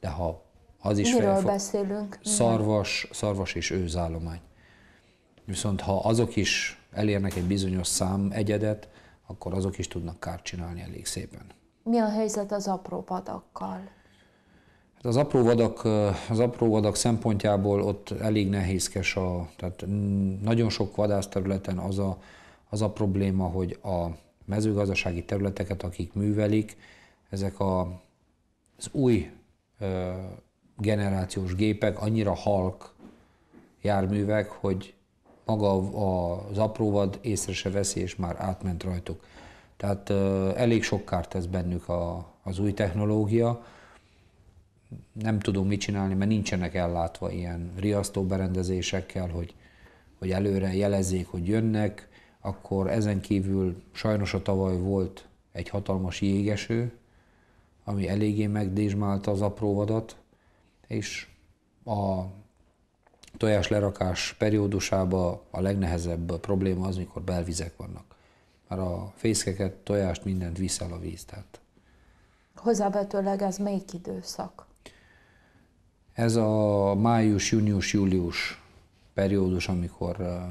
S2: De ha az is Miről felfog... beszélünk? Szarvas, szarvas és őzállomány. Viszont ha azok is elérnek egy bizonyos szám egyedet, akkor azok is tudnak kárt csinálni elég szépen.
S1: Mi a helyzet az apró vadakkal?
S2: Hát az, apró vadak, az apró vadak szempontjából ott elég nehézkes, a, tehát nagyon sok vadászterületen az a, az a probléma, hogy a mezőgazdasági területeket, akik művelik, ezek a, az új generációs gépek, annyira halk járművek, hogy maga az apróvad észre se veszi, és már átment rajtuk. Tehát elég sok kárt tesz bennük a, az új technológia. Nem tudunk mit csinálni, mert nincsenek ellátva ilyen riasztó berendezésekkel, hogy, hogy előre jelezzék, hogy jönnek. Akkor ezen kívül sajnos a tavaly volt egy hatalmas jégeső, ami eléggé megdésmálta az apróvadat, és a tojás lerakás periódusában a legnehezebb probléma az, mikor belvizek vannak. Mert a fészkeket, tojást, mindent viszel a víz. Tehát.
S1: Hozzávetőleg ez melyik időszak?
S2: Ez a május, június, július periódus, amikor eh,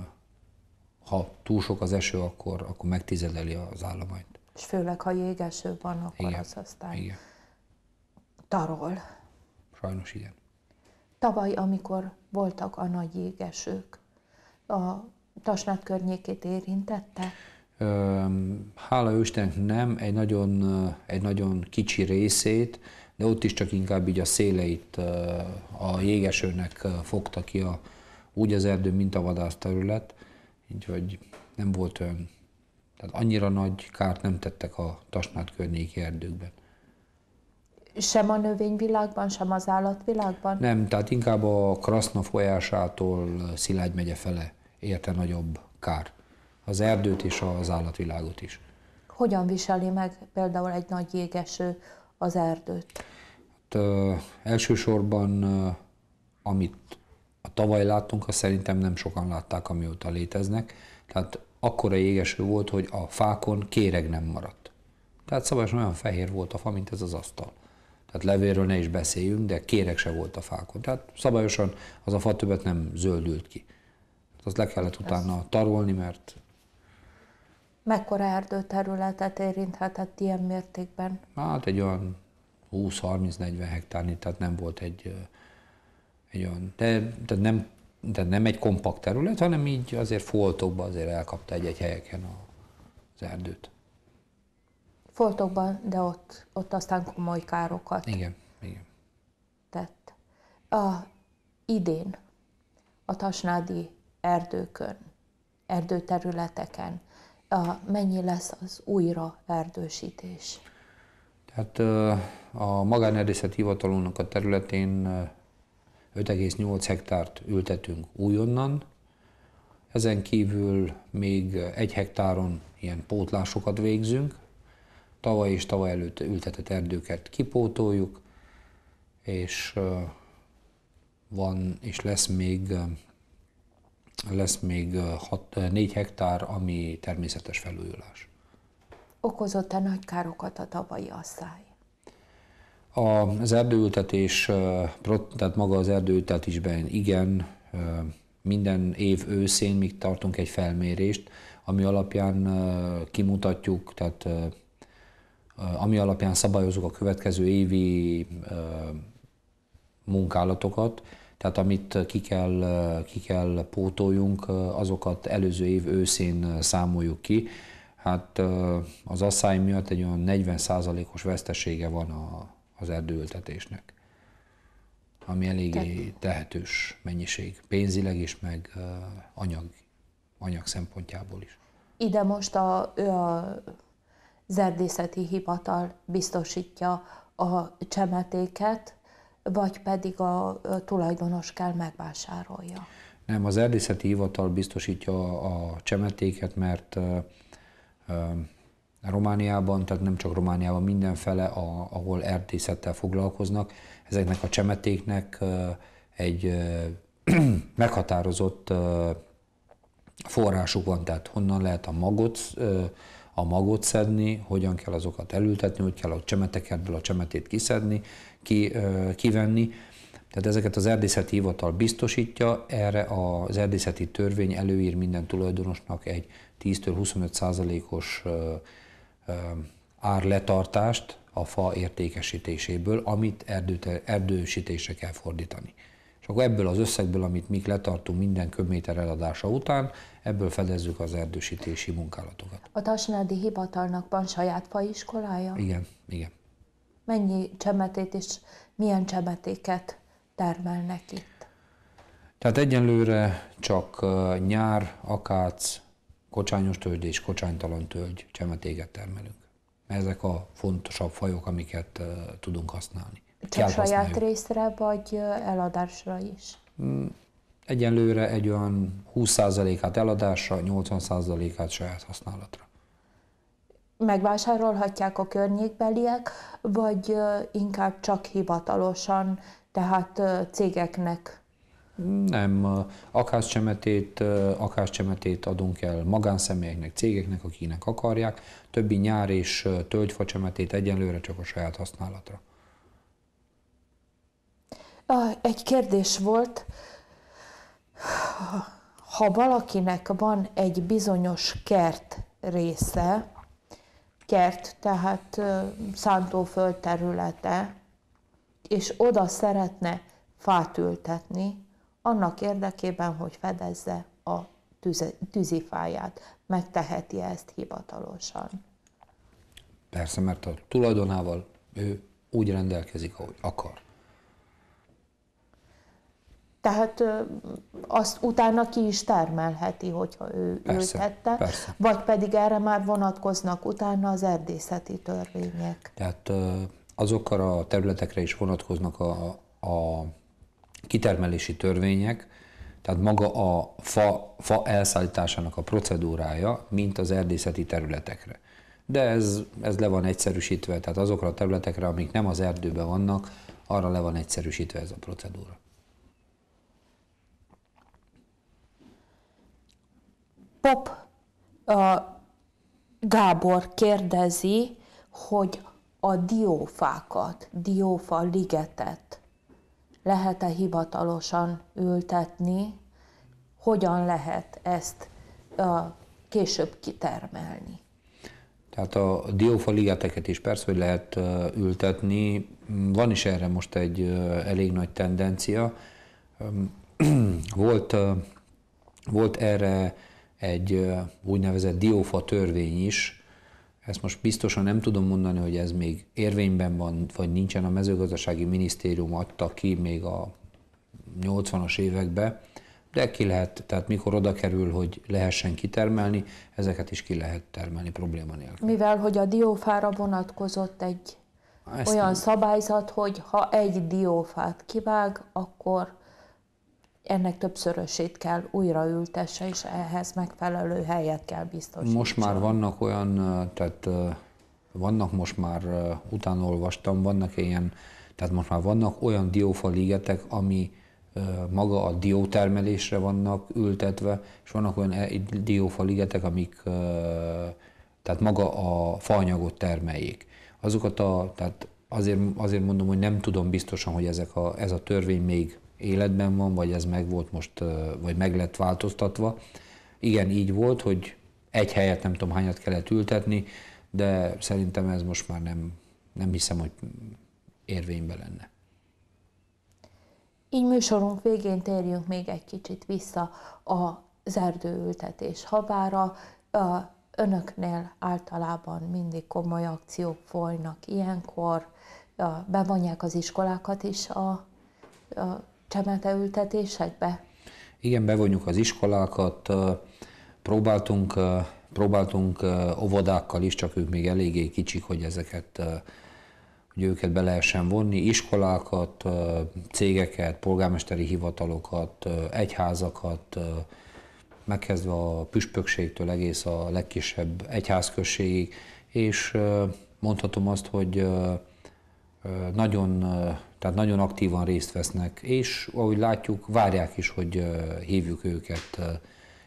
S2: ha túl sok az eső, akkor, akkor megtizedeli az állományt.
S1: És főleg, ha jégeső van, akkor Igen. az aztán Igen. tarol. Sajnos ilyen. Tavaly, amikor voltak a nagy jégesők, a Tasnád környékét érintette?
S2: Hála Istennek nem, egy nagyon, egy nagyon kicsi részét, de ott is csak inkább így a széleit a jégesőnek fogta ki a, úgy az erdő, mint a vadászterület, így hogy nem volt olyan, tehát annyira nagy kárt nem tettek a Tasnád környéki erdőkben.
S1: Sem a növényvilágban, sem az állatvilágban? Nem,
S2: tehát inkább a Kraszna folyásától Szilágy megye fele érte nagyobb kár. Az erdőt és az állatvilágot is.
S1: Hogyan viseli meg például egy nagy jégeső az erdőt?
S2: Hát, ö, elsősorban, ö, amit a tavaly láttunk, azt szerintem nem sokan látták, amióta léteznek. Tehát akkora jégeső volt, hogy a fákon kéreg nem maradt. Tehát szabályosan olyan fehér volt a fa, mint ez az asztal tehát levéről ne is beszéljünk, de kérek se volt a fákon. Tehát szabályosan az a fa többet nem zöldült ki. Hát azt le kellett utána tarolni, mert...
S1: Mekkora erdőterületet érinthetett ilyen mértékben?
S2: Hát egy olyan 20-30-40 hektárnyi, tehát nem volt egy, egy olyan... De, tehát nem de nem egy kompakt terület, hanem így azért foltokba azért elkapta egy-egy helyeken az erdőt
S1: foltokban, de ott, ott aztán komoly károkat
S2: igen, igen.
S1: tett. A, idén a tasnádi erdőkön, erdőterületeken a, mennyi lesz az újra erdősítés?
S2: Tehát a magánerdészet hivatalunknak a területén 5,8 hektárt ültetünk újonnan, ezen kívül még egy hektáron ilyen pótlásokat végzünk, tavaly és tavaly előtt ültetett erdőket kipótoljuk, és van és lesz még lesz még 4 hektár, ami természetes felújulás.
S1: Okozott-e nagy károkat a tavalyi asszály?
S2: Az erdőültetés, tehát maga az erdőültetésben igen, minden év őszén még tartunk egy felmérést, ami alapján kimutatjuk, tehát ami alapján szabályozunk a következő évi munkálatokat, tehát amit ki kell, ki kell pótoljunk, azokat előző év őszén számoljuk ki. Hát az asszály miatt egy olyan 40%-os vesztesége van a, az erdőültetésnek, ami eléggé tehetős mennyiség, pénzileg is, meg anyag, anyag szempontjából is.
S1: Ide most a, a zerdészeti hivatal biztosítja a csemetéket, vagy pedig a tulajdonos kell megvásárolja.
S2: Nem, az erdészeti hivatal biztosítja a csemetéket, mert uh, Romániában, tehát nem csak Romániában, mindenfele, a, ahol erdészettel foglalkoznak, ezeknek a csemetéknek uh, egy meghatározott forrásuk van, tehát honnan lehet a magot a magot szedni, hogyan kell azokat elültetni, hogy kell a csemetekedből a csemetét kiszedni, ki, kivenni. Tehát ezeket az erdészeti hivatal biztosítja, erre az erdészeti törvény előír minden tulajdonosnak egy 10-25 százalékos árletartást a fa értékesítéséből, amit erdő erdősítésre kell fordítani és akkor ebből az összegből, amit mi letartunk minden köbméter eladása után, ebből fedezzük az erdősítési munkálatokat.
S1: A Tasnádi Hivatalnak van saját faiskolája?
S2: Igen, igen.
S1: Mennyi csemetét és milyen csemetéket termelnek itt?
S2: Tehát egyenlőre csak nyár, akác, kocsányos tölgy és kocsánytalan tölgy csemetéket termelünk. Ezek a fontosabb fajok, amiket tudunk használni. Csak kell saját
S1: részre, vagy eladásra is?
S2: Mm, egyenlőre egy olyan 20%-át eladásra, 80%-át saját használatra.
S1: Megvásárolhatják a környékbeliek, vagy inkább csak hivatalosan, tehát cégeknek?
S2: Nem, akáscsemetét, akáscsemetét adunk el magánszemélyeknek, cégeknek, akinek akarják, többi nyár és tölgyfacsemetét egyenlőre csak a saját használatra.
S1: Egy kérdés volt, ha valakinek van egy bizonyos kert része, kert, tehát szántóföld területe, és oda szeretne fát ültetni, annak érdekében, hogy fedezze a tűzifáját. Megteheti ezt hivatalosan.
S2: Persze, mert a tulajdonával ő úgy rendelkezik, ahogy akar.
S1: Tehát azt utána ki is termelheti, hogyha ő persze, ültette, persze. vagy pedig erre már vonatkoznak utána az erdészeti törvények.
S2: Tehát azokra a területekre is vonatkoznak a, a kitermelési törvények, tehát maga a fa, fa elszállításának a procedúrája, mint az erdészeti területekre. De ez, ez le van egyszerűsítve, tehát azokra a területekre, amik nem az erdőben vannak, arra le van egyszerűsítve ez a procedúra.
S1: Pop uh, Gábor kérdezi, hogy a diófákat, diófa ligetet lehet-e hivatalosan ültetni, hogyan lehet ezt uh, később kitermelni.
S2: Tehát a diófa ligeteket is persze, hogy lehet uh, ültetni. Van is erre most egy uh, elég nagy tendencia. Um, volt, volt erre egy úgynevezett diófa törvény is, ezt most biztosan nem tudom mondani, hogy ez még érvényben van, vagy nincsen. A mezőgazdasági minisztérium adta ki még a 80-as évekbe, de ki lehet, tehát mikor oda kerül, hogy lehessen kitermelni, ezeket is ki lehet termelni probléma nélkül.
S1: Mivel, hogy a diófára vonatkozott egy Ezt olyan nem. szabályzat, hogy ha egy diófát kivág, akkor ennek többszörösét kell újraültesse, és ehhez megfelelő helyet kell biztosítani. Most
S2: már vannak olyan, tehát vannak most már, utána olvastam, vannak ilyen, tehát most már vannak olyan diófa ligetek, ami maga a diótermelésre vannak ültetve, és vannak olyan e, diófa ligetek, amik tehát maga a faanyagot termeljék. Azokat a, tehát azért, azért mondom, hogy nem tudom biztosan, hogy ezek a, ez a törvény még életben van, vagy ez meg volt most, vagy meg lett változtatva. Igen, így volt, hogy egy helyet nem tudom hányat kellett ültetni, de szerintem ez most már nem, nem hiszem, hogy érvényben lenne.
S1: Így műsorunk végén térjünk még egy kicsit vissza az erdőültetés havára. Önöknél általában mindig komoly akciók folynak ilyenkor, bevonják az iskolákat is a, a csemeteültetésekbe?
S2: Igen, bevonjuk az iskolákat, próbáltunk, próbáltunk óvodákkal is, csak ők még eléggé kicsik, hogy ezeket hogy őket be lehessen vonni, iskolákat, cégeket, polgármesteri hivatalokat, egyházakat, megkezdve a püspökségtől egész a legkisebb egyházközségig, és mondhatom azt, hogy nagyon, tehát nagyon aktívan részt vesznek, és ahogy látjuk, várják is, hogy hívjuk őket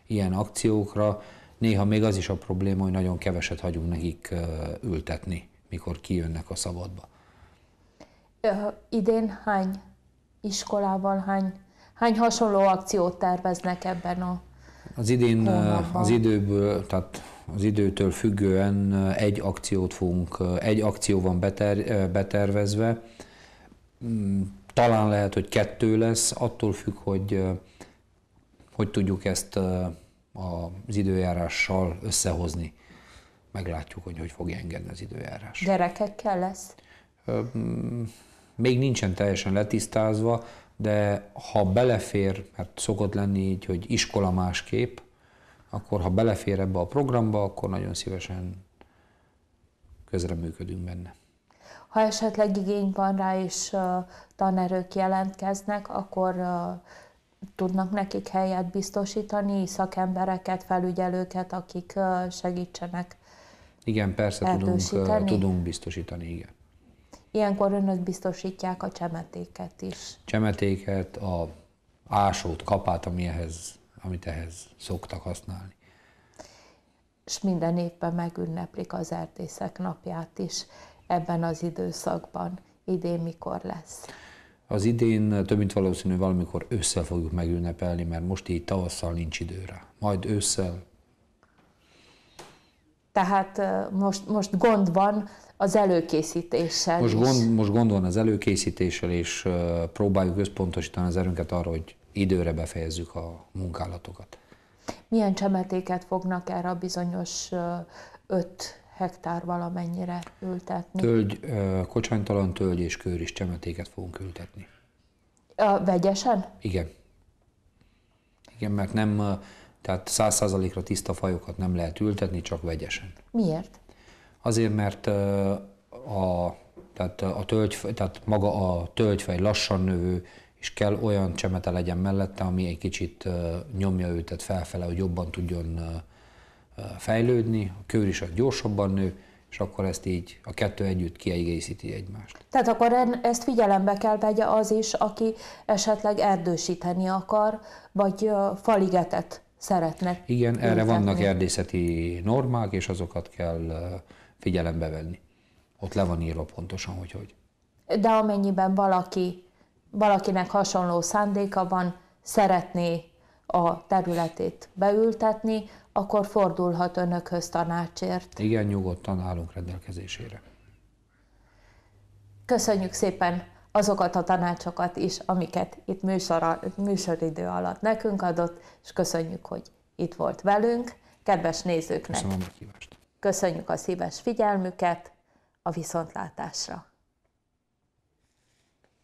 S2: ilyen akciókra. Néha még az is a probléma, hogy nagyon keveset hagyunk nekik ültetni, mikor kijönnek a szabadba.
S1: Ö, idén hány iskolával, hány, hány hasonló akciót terveznek ebben a
S2: az idén hónapban? az időből, tehát az időtől függően egy akciót fogunk, egy akció van beter, betervezve, mm, talán lehet, hogy kettő lesz, attól függ, hogy hogy tudjuk ezt az időjárással összehozni. Meglátjuk, hogy hogy fog engedni az időjárás.
S1: Gyerekekkel lesz?
S2: Mm, még nincsen teljesen letisztázva, de ha belefér, mert szokott lenni így, hogy iskola másképp, akkor ha belefér ebbe a programba, akkor nagyon szívesen közreműködünk benne.
S1: Ha esetleg igény van rá, és tanerők jelentkeznek, akkor tudnak nekik helyet biztosítani, szakembereket, felügyelőket, akik segítsenek.
S2: Igen, persze tudunk, tudunk biztosítani, igen.
S1: Ilyenkor önök biztosítják a csemetéket is.
S2: Csemetéket, a ásót, kapát, ami ehhez amit ehhez szoktak használni.
S1: És minden évben megünneplik az erdészek napját is ebben az időszakban. Idén mikor lesz?
S2: Az idén több mint valószínű valamikor ősszel fogjuk megünnepelni, mert most így tavasszal nincs időre. Majd ősszel.
S1: Tehát most, most gond van az előkészítéssel most gond,
S2: Most gond van az előkészítéssel, és próbáljuk összpontosítani az erőnket arra, hogy időre befejezzük a munkálatokat.
S1: Milyen csemetéket fognak erre a bizonyos 5 hektár valamennyire ültetni? Tölgy,
S2: kocsánytalan tölgy és kőr is csemetéket fogunk ültetni.
S1: A vegyesen?
S2: Igen. Igen, mert nem, tehát száz százalékra tiszta fajokat nem lehet ültetni, csak vegyesen. Miért? Azért, mert a, tehát a tölgy, tehát maga a tölgyfej lassan növő és kell olyan csemete legyen mellette, ami egy kicsit nyomja őtet felfele, hogy jobban tudjon fejlődni, a kőr is gyorsabban nő, és akkor ezt így a kettő együtt kiegészíti egymást.
S1: Tehát akkor ezt figyelembe kell vegye az is, aki esetleg erdősíteni akar, vagy faligetet szeretne. Igen, erre erre vannak
S2: erdészeti normák, és azokat kell figyelembe venni. Ott le van írva pontosan, hogy hogy.
S1: De amennyiben valaki valakinek hasonló szándéka van, szeretné a területét beültetni, akkor fordulhat önökhöz tanácsért.
S2: Igen, nyugodtan állunk rendelkezésére.
S1: Köszönjük szépen azokat a tanácsokat is, amiket itt műsora, műsoridő alatt nekünk adott, és köszönjük, hogy itt volt velünk. Kedves nézőknek! Köszönöm a Köszönjük a szíves figyelmüket, a viszontlátásra!